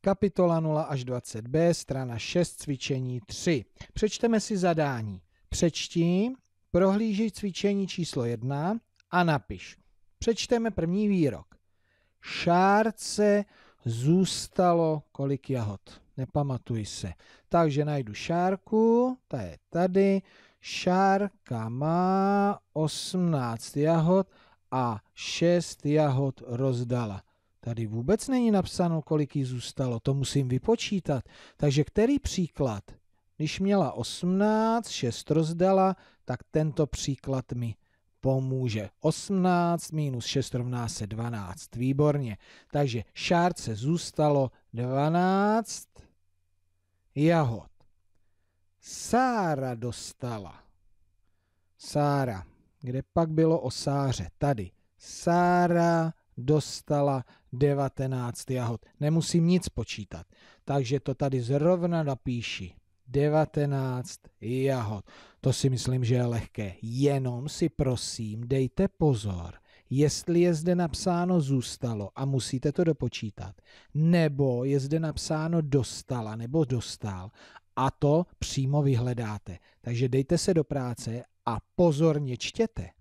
Kapitola 0 až 20b, strana 6, cvičení 3. Přečteme si zadání. Přečti, prohlíži cvičení číslo 1 a napiš. Přečteme první výrok. Šárce zůstalo kolik jahod? Nepamatuji se. Takže najdu šárku, ta je tady. Šárka má 18 jahod a 6 jahod rozdala. Tady vůbec není napsáno, kolik jí zůstalo, to musím vypočítat. Takže který příklad? Když měla 18, 6 rozdala, tak tento příklad mi pomůže. 18 minus 6 rovná se 12. Výborně. Takže šárce zůstalo 12 jahod. Sára dostala. Sára. Kde pak bylo o Sáře? Tady. Sára dostala 19 jahod. Nemusím nic počítat. Takže to tady zrovna napíši. 19 jahod. To si myslím, že je lehké. Jenom si prosím dejte pozor, jestli je zde napsáno zůstalo a musíte to dopočítat, nebo je zde napsáno dostala nebo dostal a to přímo vyhledáte. Takže dejte se do práce a pozorně čtěte.